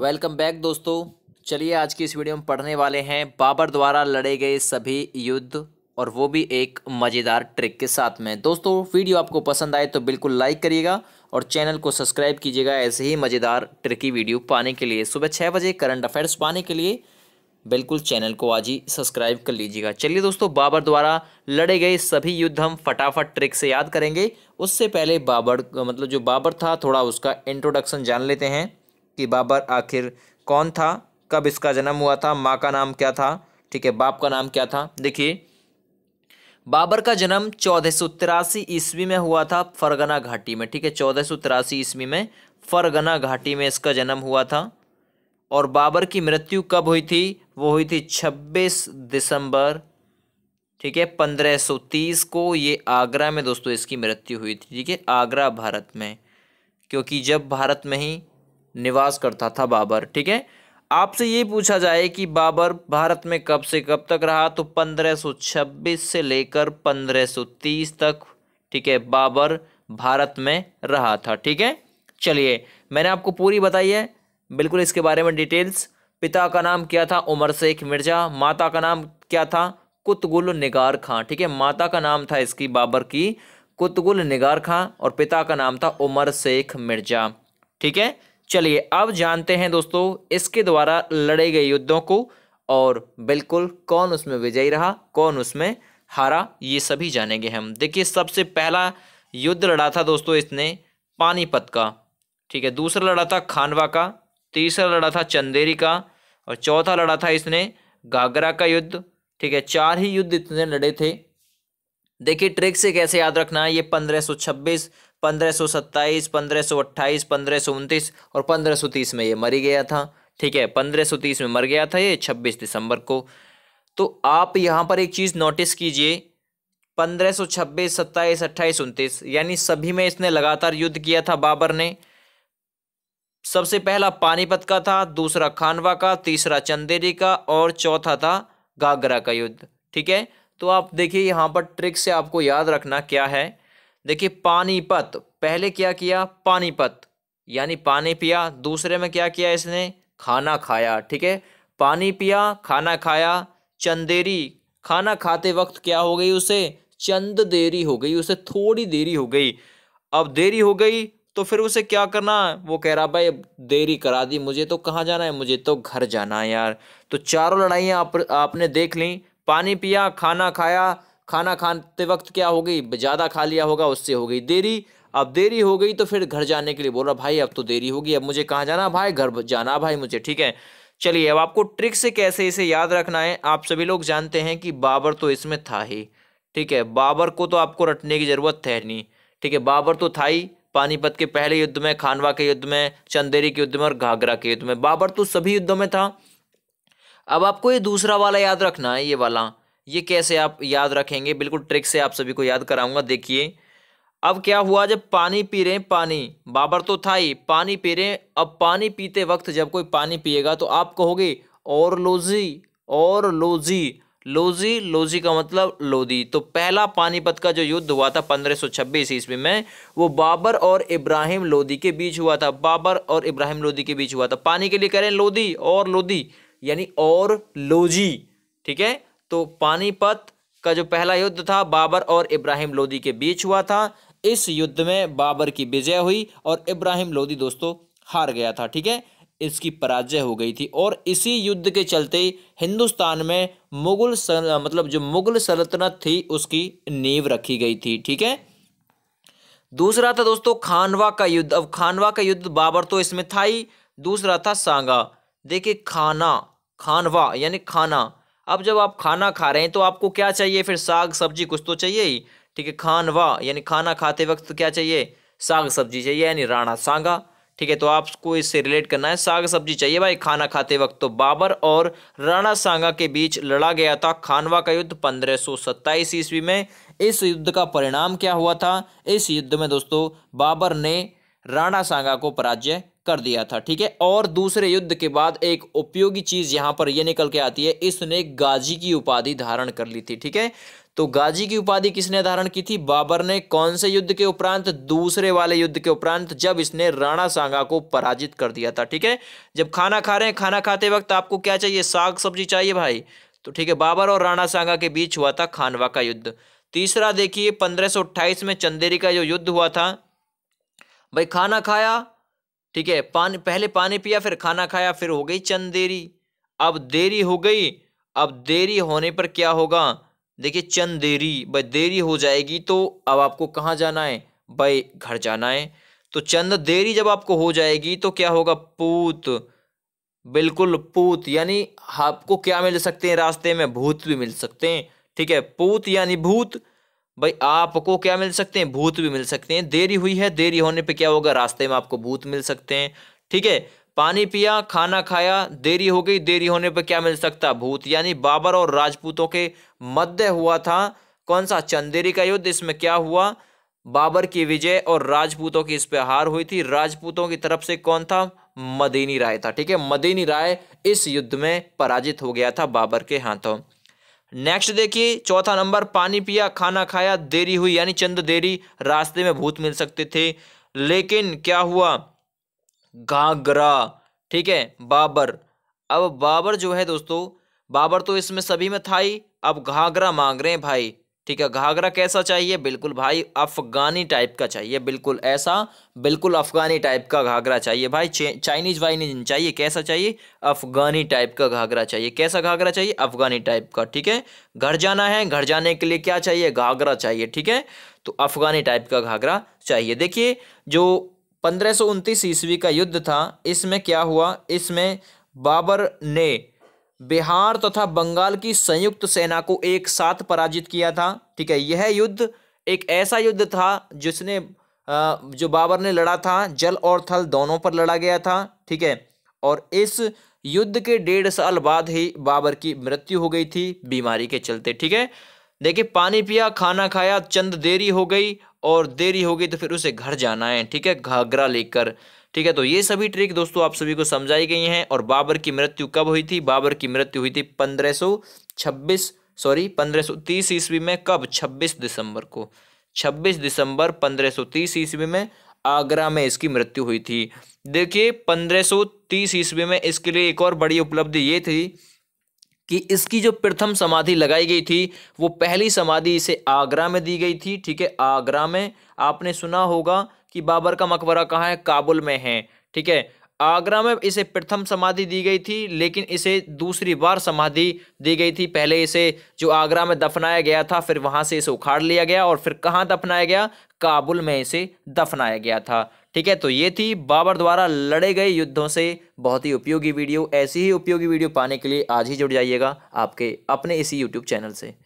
welcome back दोस्तों चलिए आज की इस वीडियो में पढ़ने वाले हैं बाबर द्वारा लड़े गए सभी युद्ध और वो भी एक मज़ेदार ट्रिक के साथ में दोस्तों वीडियो आपको पसंद आए तो बिल्कुल लाइक करिएगा और चैनल को सब्सक्राइब कीजिएगा ऐसे ही मज़ेदार ट्रिकी वीडियो पाने के लिए सुबह छः बजे करंट अफेयर्स पाने के लिए बिल्कुल चैनल को आज ही सब्सक्राइब कर लीजिएगा चलिए दोस्तों बाबर द्वारा लड़े गए सभी युद्ध हम फटाफट ट्रिक से याद करेंगे उससे पहले बाबर मतलब जो बाबर था थोड़ा उसका इंट्रोडक्शन जान लेते हैं कि बाबर आखिर कौन था कब इसका जन्म हुआ था माँ का नाम क्या था ठीक है बाप का नाम क्या था देखिए बाबर का जन्म चौदह सौ तिरासी ईस्वी में हुआ था फरगना घाटी में ठीक है चौदह सौ तिरासी ईस्वी में फरगना घाटी में इसका जन्म हुआ था और बाबर की मृत्यु कब हुई थी वो हुई थी छब्बीस दिसंबर ठीक है पंद्रह सौ तीस को ये आगरा में दोस्तों इसकी मृत्यु हुई थी ठीक है आगरा भारत में क्योंकि जब भारत में ही निवास करता था बाबर ठीक है आपसे ये पूछा जाए कि बाबर भारत में कब से कब तक रहा तो 1526 से लेकर 1530 तक ठीक है बाबर भारत में रहा था ठीक है चलिए मैंने आपको पूरी बताई है बिल्कुल इसके बारे में डिटेल्स पिता का नाम क्या था उमर शेख मिर्जा माता का नाम क्या था कुतगुल निगार खां ठीक है माता का नाम था इसकी बाबर की कुतगुल निगार खां और पिता का नाम था उमर शेख मिर्जा ठीक है चलिए अब जानते हैं दोस्तों इसके द्वारा लड़े गए युद्धों को और बिल्कुल कौन उसमें विजयी रहा कौन उसमें हारा ये सभी जानेंगे हम देखिए सबसे पहला युद्ध लड़ा था दोस्तों इसने पानीपत का ठीक है दूसरा लड़ा था खानवा का तीसरा लड़ा था चंदेरी का और चौथा लड़ा था इसने गागरा का युद्ध ठीक है चार ही युद्ध इतने लड़े थे देखिए ट्रिक से कैसे याद रखना है ये पंद्रह सौ छब्बीस पंद्रह सौ सत्ताईस पंद्रह सौ अट्ठाईस पंद्रह सौ उनतीस और पंद्रह सौ तीस में ये मरी गया था ठीक है पंद्रह सौ तीस में मर गया था ये छब्बीस दिसंबर को तो आप यहाँ पर एक चीज़ नोटिस कीजिए पंद्रह सौ छब्बीस सत्ताईस अट्ठाईस उनतीस यानी सभी में इसने लगातार युद्ध किया था बाबर ने सबसे पहला पानीपत का था दूसरा खानवा का तीसरा चंदेरी का और चौथा था घाघरा का युद्ध ठीक है तो आप देखिए यहाँ पर ट्रिक से आपको याद रखना क्या है देखिए पानीपत पहले क्या किया पानीपत यानी पानी पिया दूसरे में क्या किया इसने खाना खाया ठीक है पानी पिया खाना खाया चंदेरी खाना खाते वक्त क्या हो गई उसे चंद देरी हो गई उसे थोड़ी देरी हो गई अब देरी हो गई तो फिर उसे क्या करना है वो कह रहा भाई देरी करा दी मुझे तो कहाँ जाना है मुझे तो घर जाना है यार तो चारों लड़ाइयाँ आप, आपने देख ली पानी पिया खाना खाया खाना खाते वक्त क्या हो गई ज़्यादा खा लिया होगा उससे हो गई देरी अब देरी हो गई तो फिर घर जाने के लिए बोल रहा भाई अब तो देरी होगी अब मुझे कहाँ जाना भाई घर जाना भाई मुझे ठीक है चलिए अब आपको ट्रिक से कैसे इसे याद रखना है आप सभी लोग जानते हैं कि बाबर तो इसमें था ही ठीक है बाबर को तो आपको रटने की ज़रूरत है नहीं ठीक है बाबर तो था ही पानीपत के पहले युद्ध में खानवा के युद्ध में चंदेरी के युद्ध में और घाघरा के युद्ध में बाबर तो सभी युद्धों में था अब आपको ये दूसरा वाला याद रखना है ये वाला ये कैसे आप याद रखेंगे बिल्कुल ट्रिक से आप सभी को याद कराऊंगा देखिए अब क्या हुआ जब पानी पी रहे पानी बाबर तो था ही पानी पी रहे अब पानी पीते वक्त जब कोई पानी पिएगा तो आप कहोगे और लोजी और लोजी लोजी लोजी का मतलब लोदी तो पहला पानीपत का जो युद्ध हुआ था 1526 ईस्वी में वो बाबर और इब्राहिम लोदी के बीच हुआ था बाबर और इब्राहिम लोदी के बीच हुआ था पानी के लिए करें लोदी और लोदी यानी और लोजी ठीक है तो पानीपत का जो पहला युद्ध था बाबर और इब्राहिम लोदी के बीच हुआ था इस युद्ध में बाबर की विजय हुई और इब्राहिम लोदी दोस्तों हार गया था ठीक है इसकी पराजय हो गई थी और इसी युद्ध के चलते हिंदुस्तान में मुगल सल, मतलब जो मुगल सल्तनत थी उसकी नींव रखी गई थी ठीक है दूसरा था दोस्तों खानवा का युद्ध अब खानवा का युद्ध बाबर तो इसमें था ही दूसरा था सांगा देखिए खाना खानवा यानी खाना अब जब आप खाना खा रहे हैं तो आपको क्या चाहिए फिर साग सब्जी कुछ तो चाहिए ही ठीक है खान वाह यानी खाना खाते वक्त क्या चाहिए साग सब्जी चाहिए यानी राणा सांगा ठीक है तो आपको इससे रिलेट करना है साग सब्जी चाहिए भाई खाना खाते वक्त तो बाबर और राणा सांगा के बीच लड़ा गया था खानवा का युद्ध पंद्रह सौ सत्ताईस ईस्वी में इस युद्ध का परिणाम क्या हुआ था इस युद्ध में दोस्तों बाबर ने राणा सांगा को पराजय कर दिया था ठीक है और दूसरे युद्ध के बाद एक उपयोगी चीज़ यहां पर यह निकल के आती है इसने गाजी की उपाधि धारण कर ली थी ठीक है तो गाजी की उपाधि किसने धारण की थी बाबर ने कौन से युद्ध के उपरांत दूसरे वाले युद्ध के उपरांत जब इसने राणा सांगा को पराजित कर दिया था ठीक है जब खाना खा रहे हैं खाना खाते वक्त आपको क्या चाहिए साग सब्जी चाहिए भाई तो ठीक है बाबर और राणा सांगा के बीच हुआ था खानवा का युद्ध तीसरा देखिए पंद्रह में चंदेरी का जो युद्ध हुआ था भाई खाना खाया ठीक है पानी पहले पानी पिया फिर खाना खाया फिर हो गई चंद देरी अब देरी हो गई अब देरी होने पर क्या होगा देखिए चंद देरी भाई देरी हो जाएगी तो अब आपको कहाँ जाना है भाई घर जाना है तो चंद देरी जब आपको हो जाएगी तो क्या होगा पूत बिल्कुल पूत यानी आपको क्या मिल सकते हैं रास्ते में भूत भी मिल सकते हैं ठीक है पूत यानी भूत भाई आपको क्या मिल सकते हैं भूत भी मिल सकते हैं देरी हुई है देरी होने पे क्या होगा रास्ते में आपको भूत मिल सकते हैं ठीक है पानी पिया खाना खाया देरी हो गई देरी होने पर क्या मिल सकता भूत यानी बाबर और राजपूतों के मध्य हुआ था कौन सा चंदेरी का युद्ध इसमें क्या हुआ बाबर की विजय और राजपूतों की इस पर हार हुई थी राजपूतों की तरफ से कौन था मदीनी राय था ठीक है मदीनी राय इस युद्ध में पराजित हो गया था बाबर के हाथों नेक्स्ट देखिए चौथा नंबर पानी पिया खाना खाया देरी हुई यानी चंद देरी रास्ते में भूत मिल सकते थे लेकिन क्या हुआ घाघरा ठीक है बाबर अब बाबर जो है दोस्तों बाबर तो इसमें सभी में था ही अब घाघरा मांग रहे हैं भाई ठीक है घाघरा कैसा चाहिए बिल्कुल भाई अफगानी टाइप का चाहिए बिल्कुल ऐसा बिल्कुल अफगानी टाइप का घाघरा चाहिए भाई चाइनीज वाइनीज चाहिए कैसा चाहिए अफगानी टाइप का घाघरा चाहिए कैसा घाघरा चाहिए अफगानी टाइप का ठीक है घर जाना है घर जाने के लिए क्या चाहिए घाघरा चाहिए ठीक है तो अफगानी टाइप का घाघरा चाहिए देखिए जो पंद्रह ईस्वी का युद्ध था इसमें क्या हुआ इसमें बाबर ने बिहार तथा बंगाल की संयुक्त सेना को एक साथ पराजित किया था ठीक है यह युद्ध एक ऐसा युद्ध था जिसने जो बाबर ने लड़ा था जल और थल दोनों पर लड़ा गया था ठीक है और इस युद्ध के डेढ़ साल बाद ही बाबर की मृत्यु हो गई थी बीमारी के चलते ठीक है देखिए पानी पिया खाना खाया चंद देरी हो गई और देरी हो गई तो फिर उसे घर जाना है ठीक है घाघरा लेकर ठीक है तो ये सभी ट्रिक दोस्तों आप सभी को समझाई गई हैं और बाबर की मृत्यु कब हुई थी बाबर की मृत्यु हुई थी पंद्रह सॉरी पंद्रह ईस्वी में कब छब्बीस दिसंबर को छब्बीस दिसंबर पंद्रह ईस्वी में आगरा में इसकी मृत्यु हुई थी देखिए 1530 ईस्वी में इसके लिए एक और बड़ी उपलब्धि ये थी कि इसकी जो प्रथम समाधि लगाई गई थी वो पहली समाधि इसे आगरा में दी गई थी ठीक है आगरा में आपने सुना होगा कि बाबर का मकबरा कहाँ है काबुल में है ठीक है आगरा में इसे प्रथम समाधि दी गई थी लेकिन इसे दूसरी बार समाधि दी गई थी पहले इसे जो आगरा में दफनाया गया था फिर वहाँ से इसे उखाड़ लिया गया और फिर कहाँ दफनाया गया काबुल में इसे दफनाया गया था ठीक है तो ये थी बाबर द्वारा लड़े गए युद्धों से बहुत ही उपयोगी वीडियो ऐसी ही उपयोगी वीडियो पाने के लिए आज ही जुड़ जाइएगा आपके अपने इसी यूट्यूब चैनल से